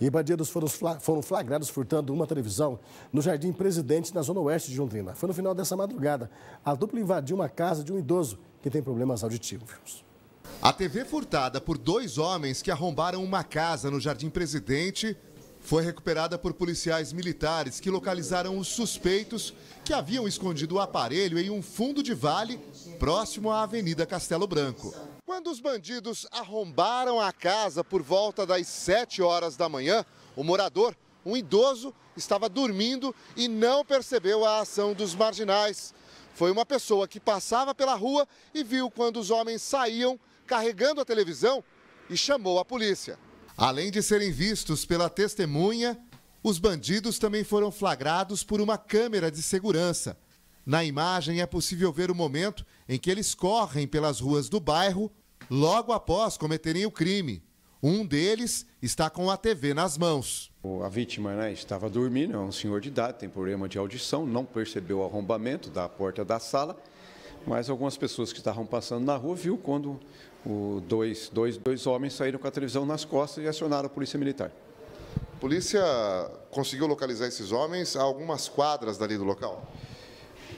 E bandidos foram, foram flagrados furtando uma televisão no Jardim Presidente, na zona oeste de Londrina. Foi no final dessa madrugada. A dupla invadiu uma casa de um idoso que tem problemas auditivos. A TV furtada por dois homens que arrombaram uma casa no Jardim Presidente foi recuperada por policiais militares que localizaram os suspeitos que haviam escondido o aparelho em um fundo de vale próximo à Avenida Castelo Branco. Quando os bandidos arrombaram a casa por volta das 7 horas da manhã, o morador, um idoso, estava dormindo e não percebeu a ação dos marginais. Foi uma pessoa que passava pela rua e viu quando os homens saíam carregando a televisão e chamou a polícia. Além de serem vistos pela testemunha, os bandidos também foram flagrados por uma câmera de segurança. Na imagem é possível ver o momento em que eles correm pelas ruas do bairro logo após cometerem o crime. Um deles está com a TV nas mãos. A vítima né, estava dormindo, é um senhor de idade, tem problema de audição, não percebeu o arrombamento da porta da sala, mas algumas pessoas que estavam passando na rua viu quando o dois, dois, dois homens saíram com a televisão nas costas e acionaram a polícia militar. A polícia conseguiu localizar esses homens a algumas quadras dali do local?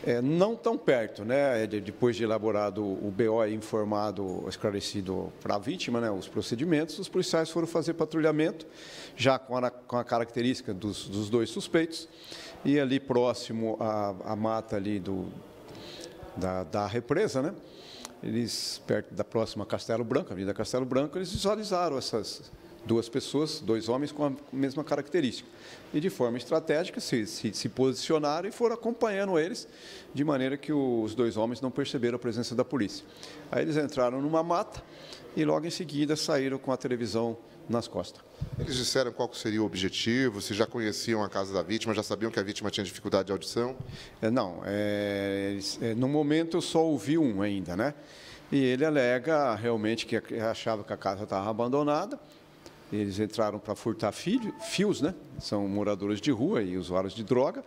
É, não tão perto, né? É, depois de elaborado o BO e informado, esclarecido para a vítima, né? Os procedimentos, os policiais foram fazer patrulhamento, já com a, com a característica dos, dos dois suspeitos, e ali próximo à, à mata ali do, da, da represa, né? Eles perto da próxima Castelo Branco, Avenida Castelo Branco, eles visualizaram essas duas pessoas, dois homens com a mesma característica. E de forma estratégica se, se, se posicionaram e foram acompanhando eles, de maneira que os dois homens não perceberam a presença da polícia. Aí eles entraram numa mata e logo em seguida saíram com a televisão nas costas. Eles disseram qual seria o objetivo, se já conheciam a casa da vítima, já sabiam que a vítima tinha dificuldade de audição? É, não, é, é, no momento eu só ouvi um ainda, né? E ele alega realmente que achava que a casa estava abandonada, eles entraram para furtar filho, fios, né? São moradores de rua e usuários de droga.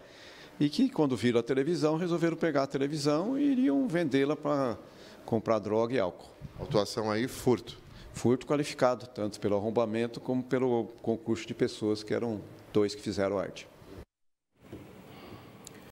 E que, quando viram a televisão, resolveram pegar a televisão e iriam vendê-la para comprar droga e álcool. Autuação aí, furto. Furto qualificado, tanto pelo arrombamento como pelo concurso de pessoas, que eram dois que fizeram arte.